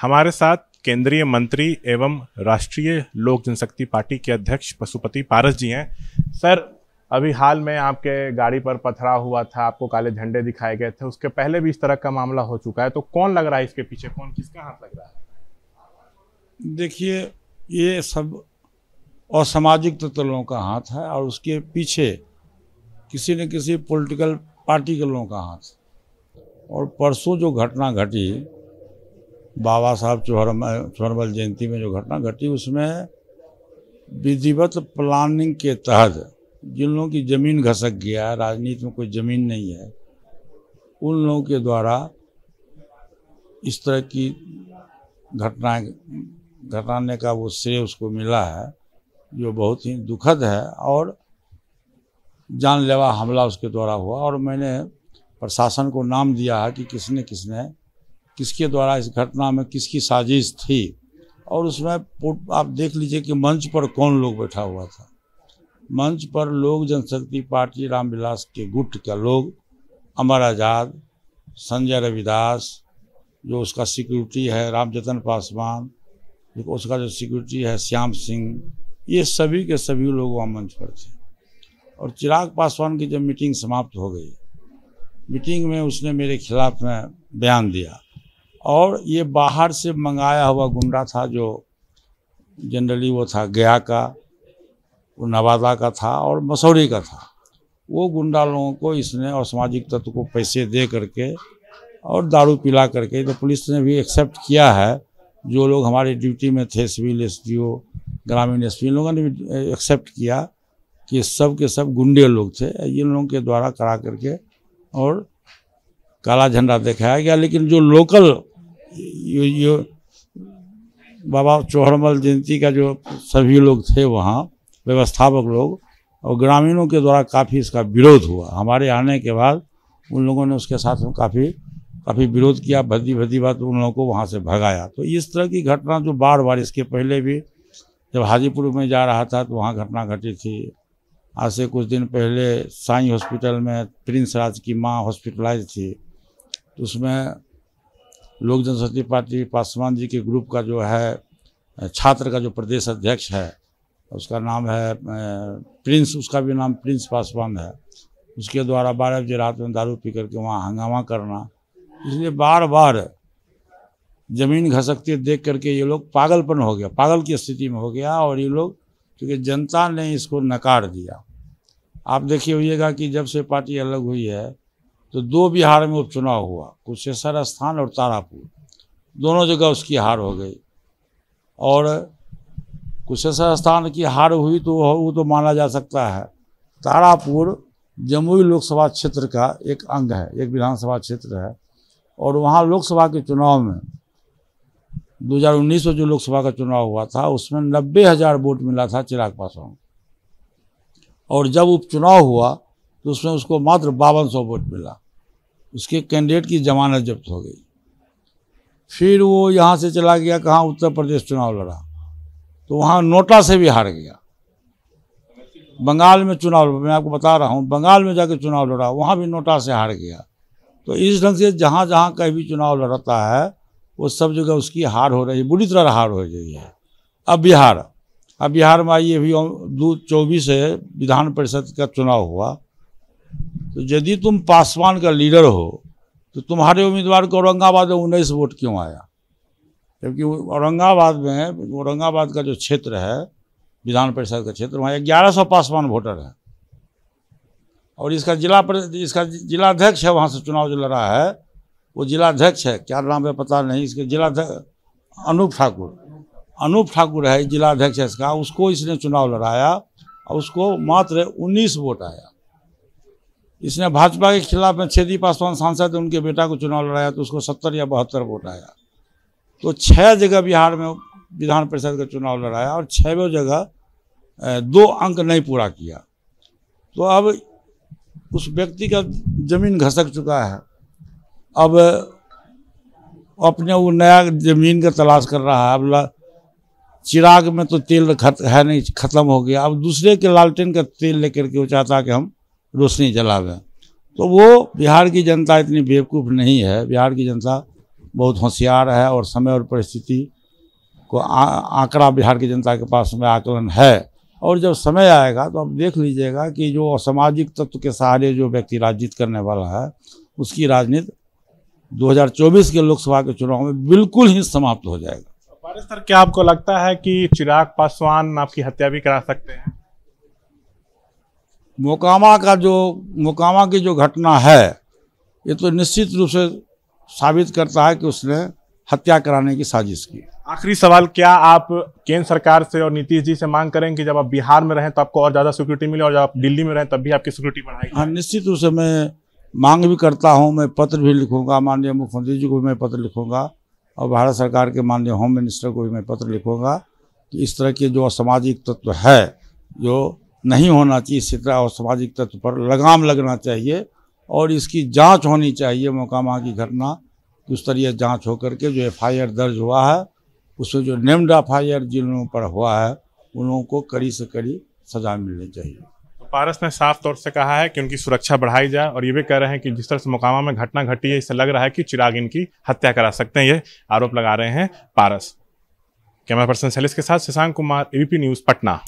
हमारे साथ केंद्रीय मंत्री एवं राष्ट्रीय लोक जनशक्ति पार्टी के अध्यक्ष पशुपति पारस जी हैं सर अभी हाल में आपके गाड़ी पर पथराव हुआ था आपको काले झंडे दिखाए गए थे उसके पहले भी इस तरह का मामला हो चुका है तो कौन लग रहा है इसके पीछे कौन किसका हाथ लग रहा है देखिए ये सब असामाजिक तत्वों तो का हाथ है और उसके पीछे किसी न किसी पॉलिटिकल पार्टी के लोगों का हाथ और परसों जो घटना घटी बाबा साहब चौहरमल जयंती में जो घटना घटी उसमें विधिवत प्लानिंग के तहत जिन लोगों की ज़मीन घसक गया है राजनीति में कोई ज़मीन नहीं है उन लोगों के द्वारा इस तरह की घटनाएं घटाने का वो श्रेय उसको मिला है जो बहुत ही दुखद है और जानलेवा हमला उसके द्वारा हुआ और मैंने प्रशासन को नाम दिया है कि किसने किसने किसके द्वारा इस घटना में किसकी साजिश थी और उसमें आप देख लीजिए कि मंच पर कौन लोग बैठा हुआ था मंच पर लोग जनशक्ति पार्टी रामविलास के गुट का लोग अमर आज़ाद संजय रविदास जो उसका सिक्योरिटी है रामचतन पासवान उसका जो सिक्योरिटी है श्याम सिंह ये सभी के सभी लोग वहाँ मंच पर थे और चिराग पासवान की जब मीटिंग समाप्त हो गई मीटिंग में उसने मेरे खिलाफ़ में बयान दिया और ये बाहर से मंगाया हुआ गुंडा था जो जनरली वो था गया का वो नवादा का था और मसौरी का था वो गुंडा लोगों को इसने और सामाजिक तत्व को पैसे दे करके और दारू पिला करके तो पुलिस ने भी एक्सेप्ट किया है जो लोग हमारे ड्यूटी में थे सिविल एस ग्रामीण एस इन लोगों ने भी एक्सेप्ट किया कि सब के सब गुंडे लोग थे इन लोगों के द्वारा करा करके और काला झंडा दिखाया गया लेकिन जो लोकल यो यो बाबा चौहरमल जयंती का जो सभी लोग थे वहाँ व्यवस्थापक लोग और ग्रामीणों के द्वारा काफ़ी इसका विरोध हुआ हमारे आने के बाद उन लोगों ने उसके साथ में काफ़ी काफ़ी विरोध किया भद्दी भद्दी बात उन लोगों को वहाँ से भगाया तो इस तरह की घटना जो बार बार इसके पहले भी जब हाजीपुर में जा रहा था तो वहाँ घटना घटी थी आज से कुछ दिन पहले साई हॉस्पिटल में प्रिंस राज की माँ हॉस्पिटलाइज थी तो उसमें लोक जनशक्ति पार्टी पासवान जी के ग्रुप का जो है छात्र का जो प्रदेश अध्यक्ष है उसका नाम है प्रिंस उसका भी नाम प्रिंस पासवान है उसके द्वारा बारह बजे रात में दारू पी करके वहाँ हंगामा करना इसलिए बार बार जमीन घसकती देख करके ये लोग पागलपन हो गया पागल की स्थिति में हो गया और ये लोग क्योंकि जनता ने इसको नकार दिया आप देखिए देखिएगा कि जब से पार्टी अलग हुई है तो दो बिहार में उपचुनाव हुआ कुशेश्वर स्थान और तारापुर दोनों जगह उसकी हार हो गई और कुशेश्वर स्थान की हार हुई तो वो तो माना जा सकता है तारापुर जमुई लोकसभा क्षेत्र का एक अंग है एक विधानसभा क्षेत्र है और वहाँ लोकसभा के चुनाव में 2019 में जो लोकसभा का चुनाव हुआ था उसमें नब्बे हज़ार वोट मिला था चिराग पासवान और जब उपचुनाव हुआ तो उसमें उसको मात्र बावन सौ वोट मिला उसके कैंडिडेट की जमानत जब्त हो गई फिर वो यहाँ से चला गया कहाँ उत्तर प्रदेश चुनाव लड़ा तो वहाँ नोटा से भी हार गया बंगाल में चुनाव मैं आपको बता रहा हूँ बंगाल में जाकर चुनाव लड़ा वहाँ भी नोटा से हार गया तो इस ढंग से जहाँ जहाँ कहीं भी चुनाव लड़ता है वो सब जगह उसकी हार हो रही है बुरी तरह हार हो रही है अब बिहार अब बिहार में आइए अभी दो चौबीस है विधान परिषद का चुनाव हुआ तो यदि तुम पासवान का लीडर हो तो तुम्हारे उम्मीदवार को औरंगाबाद में उन्नीस वोट क्यों आया जबकि औरंगाबाद में औरंगाबाद का जो क्षेत्र है विधान परिषद का क्षेत्र वहाँ ग्यारह सौ पासवान वोटर हैं और इसका जिला पर, इसका जिलाध्यक्ष है वहाँ से चुनाव जो लड़ा है वो जिलाध्यक्ष है क्या नाम है पता नहीं इसके जिला अनूप ठाकुर अनूप ठाकुर है जिलाध्यक्ष इसका उसको इसने चुनाव लड़ाया और उसको मात्र उन्नीस वोट आया इसने भाजपा के खिलाफ में छेदी पासवान सांसद उनके बेटा को चुनाव लड़ाया तो उसको सत्तर या बहत्तर वोट आया तो छः जगह बिहार में विधान परिषद का चुनाव लड़ाया और छः जगह दो अंक नहीं पूरा किया तो अब उस व्यक्ति का जमीन घसक चुका है अब अपने वो नया जमीन का तलाश कर रहा है अब चिराग में तो तेल खत है नहीं ख़त्म हो गया अब दूसरे के लालटेन का तेल लेकर के वो चाहता कि हम रोशनी जलावे तो वो बिहार की जनता इतनी बेवकूफ़ नहीं है बिहार की जनता बहुत होशियार है और समय और परिस्थिति को आंकड़ा बिहार की जनता के पास में आकलन है और जब समय आएगा तो आप देख लीजिएगा कि जो असामाजिक तत्व के सहारे जो व्यक्ति राजनीति करने वाला है उसकी राजनीति 2024 के लोकसभा के चुनाव में बिल्कुल ही समाप्त हो जाएगा सर क्या आपको लगता है कि चिराग पासवान आपकी हत्या भी करा सकते हैं मोकामा का जो मोकामा की जो घटना है ये तो निश्चित रूप से साबित करता है कि उसने हत्या कराने की साजिश की आखिरी सवाल क्या आप केंद्र सरकार से और नीतीश जी से मांग करेंगे कि जब आप बिहार में रहें तो आपको और ज़्यादा सिक्योरिटी मिले और जब आप दिल्ली में रहें तब भी आपकी सिक्योरिटी बढ़ाएगी हाँ निश्चित रूप से मैं मांग भी करता हूँ मैं पत्र भी लिखूँगा माननीय मुख्यमंत्री जी को भी मैं पत्र लिखूँगा और भारत सरकार के माननीय होम मिनिस्टर को भी मैं पत्र लिखूँगा कि इस तरह के जो असामाजिक तत्व है जो नहीं होना चाहिए सितरा और सामाजिक तत्व पर लगाम लगना चाहिए और इसकी जांच होनी चाहिए मोकामा की घटना स्तरीय जांच होकर के जो एफ दर्ज हुआ है उसमें जो नेम्ड एफ आई आर जिन लोगों पर हुआ है उन लोगों को कड़ी से कड़ी सजा मिलनी चाहिए तो पारस ने साफ तौर से कहा है कि उनकी सुरक्षा बढ़ाई जाए और ये भी कह रहे हैं कि जिस तरह से मोकामा में घटना घटी है इससे लग रहा है कि चिराग इनकी हत्या करा सकते हैं ये आरोप लगा रहे हैं पारस कैमरा पर्सन सैलिस के साथ शशांक कुमार एबीपी न्यूज पटना